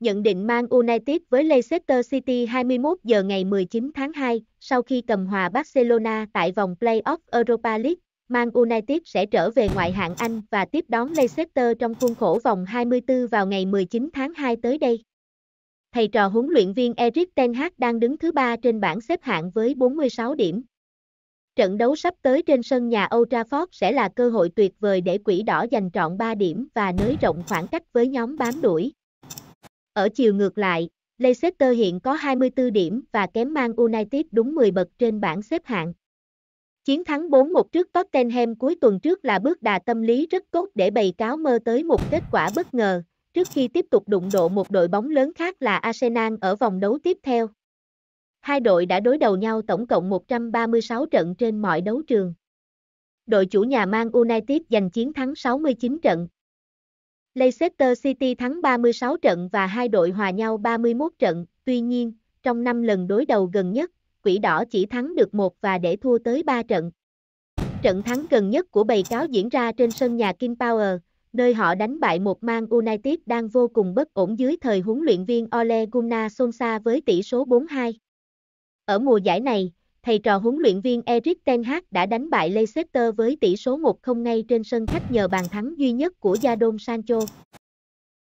Nhận định mang United với Leicester City 21 giờ ngày 19 tháng 2, sau khi cầm hòa Barcelona tại vòng Playoff Europa League, Man United sẽ trở về ngoại hạng Anh và tiếp đón Leicester trong khuôn khổ vòng 24 vào ngày 19 tháng 2 tới đây. Thầy trò huấn luyện viên Erik Ten Hag đang đứng thứ ba trên bảng xếp hạng với 46 điểm. Trận đấu sắp tới trên sân nhà Old Trafford sẽ là cơ hội tuyệt vời để quỷ đỏ giành trọn 3 điểm và nới rộng khoảng cách với nhóm bám đuổi. Ở chiều ngược lại, Leicester hiện có 24 điểm và kém mang United đúng 10 bậc trên bảng xếp hạng. Chiến thắng 4-1 trước Tottenham cuối tuần trước là bước đà tâm lý rất tốt để bày cáo mơ tới một kết quả bất ngờ, trước khi tiếp tục đụng độ một đội bóng lớn khác là Arsenal ở vòng đấu tiếp theo. Hai đội đã đối đầu nhau tổng cộng 136 trận trên mọi đấu trường. Đội chủ nhà mang United giành chiến thắng 69 trận, Leicester City thắng 36 trận và hai đội hòa nhau 31 trận, tuy nhiên, trong 5 lần đối đầu gần nhất, Quỷ Đỏ chỉ thắng được một và để thua tới 3 trận. Trận thắng gần nhất của bầy cáo diễn ra trên sân nhà King Power, nơi họ đánh bại một Man United đang vô cùng bất ổn dưới thời huấn luyện viên Ole Gunnar Solskjaer với tỷ số 4-2. Ở mùa giải này, thầy trò huấn luyện viên Erik Ten Hag đã đánh bại Leicester với tỷ số 1-0 ngay trên sân khách nhờ bàn thắng duy nhất của Jadon Sancho.